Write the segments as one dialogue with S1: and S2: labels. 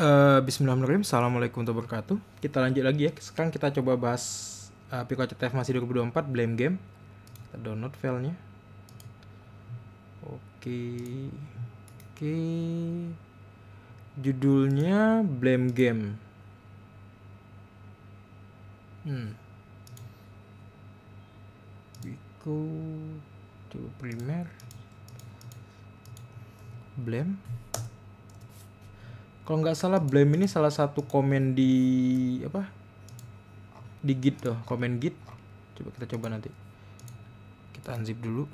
S1: Uh, Bismillahirrahmanirrahim. Assalamualaikum warahmatullahi wabarakatuh. Kita lanjut lagi ya. Sekarang kita coba bahas uh, Pico CTF masih 2024 Blame Game. Kita download filenya. Oke. Oke. Judulnya Blame Game. Hmm. Pico coba primer. Blame kalau nggak salah blame ini salah satu komen di apa di git tuh komen git coba kita coba nanti kita unzip dulu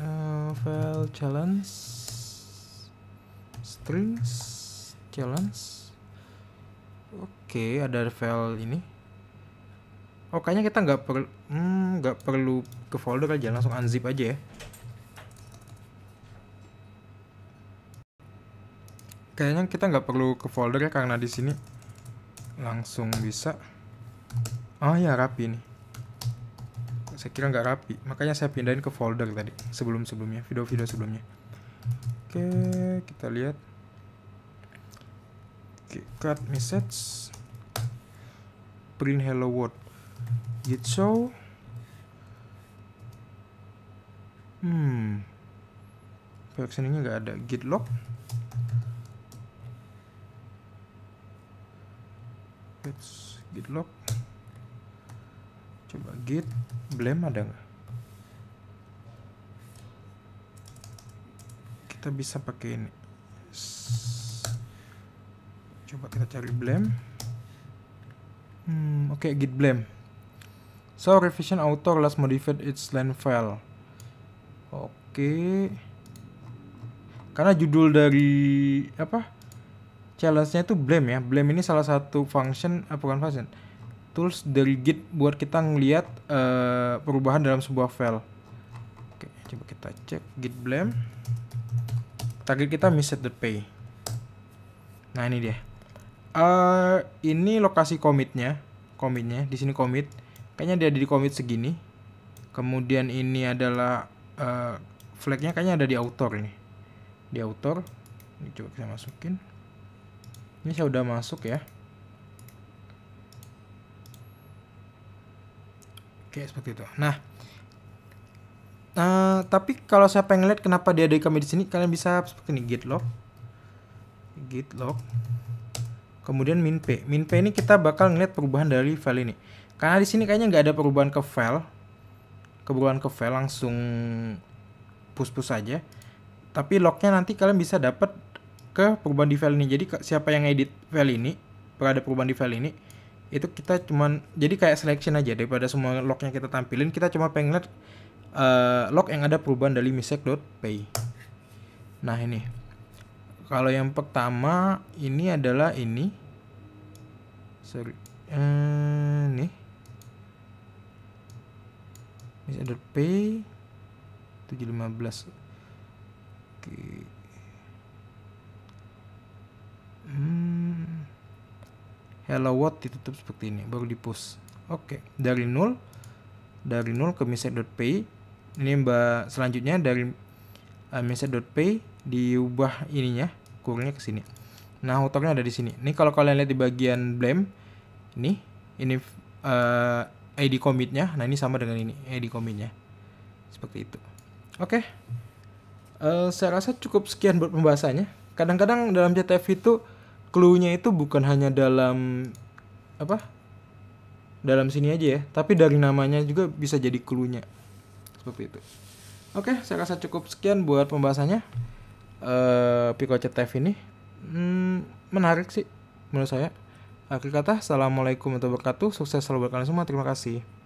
S1: uh, file challenge strings challenge oke okay, ada file ini oh kayaknya kita nggak perlu hmm, nggak perlu ke folder aja langsung unzip aja ya kayaknya kita nggak perlu ke folder ya karena di sini langsung bisa oh ya rapi nih saya kira nggak rapi makanya saya pindahin ke folder tadi sebelum sebelumnya video-video sebelumnya oke kita lihat oke, cut message print hello world git show hmm versioningnya nggak ada git log page git log coba git blame ada nggak kita bisa pakai ini coba kita cari blame hmm, oke okay, git blame so revision author last modified its line file oke okay. karena judul dari apa challenge-nya itu blame ya. Blame ini salah satu function eh, bukan function. Tools dari Git buat kita ngelihat uh, eh, perubahan dalam sebuah file. Oke, coba kita cek git blame. Target kita misset the pay. Nah, ini dia. Uh, ini lokasi komitnya, komitnya di sini commit. Kayaknya dia ada di commit segini. Kemudian ini adalah uh, flagnya kayaknya ada di author ini. Di author. Ini coba kita masukin. Ini saya udah masuk ya. Oke, seperti itu. Nah, uh, tapi kalau saya pengen lihat kenapa dia ada kami di sini, kalian bisa seperti ini git log. Git log. Kemudian min p. Min p ini kita bakal ngeliat perubahan dari file ini. Karena di sini kayaknya nggak ada perubahan ke file. Perubahan ke file langsung push-push aja tapi lognya nanti kalian bisa dapat ke perubahan di file ini jadi siapa yang edit file ini pada perubahan di file ini itu kita cuman jadi kayak selection aja daripada semua log yang kita tampilin kita cuma pengen lihat uh, log yang ada perubahan dari pay nah ini kalau yang pertama ini adalah ini sorry eh, ini mistake.py 715 oke okay hmm, hello world ditutup seperti ini baru di push oke okay. dari nol dari nol ke message.py ini mbak selanjutnya dari uh, message.py diubah ininya kurungnya ke sini nah autornya ada di sini ini kalau kalian lihat di bagian blame ini ini uh, eh, ID commitnya nah ini sama dengan ini ID commitnya seperti itu oke okay. uh, eh, saya rasa cukup sekian buat pembahasannya kadang-kadang dalam CTF itu cluenya itu bukan hanya dalam apa? Dalam sini aja ya, tapi dari namanya juga bisa jadi cluenya Seperti itu. Oke, saya rasa cukup sekian buat pembahasannya. Eh uh, Pico ini hmm, menarik sih menurut saya. Akhir kata, assalamualaikum warahmatullahi wabarakatuh. Sukses selalu buat kalian semua. Terima kasih.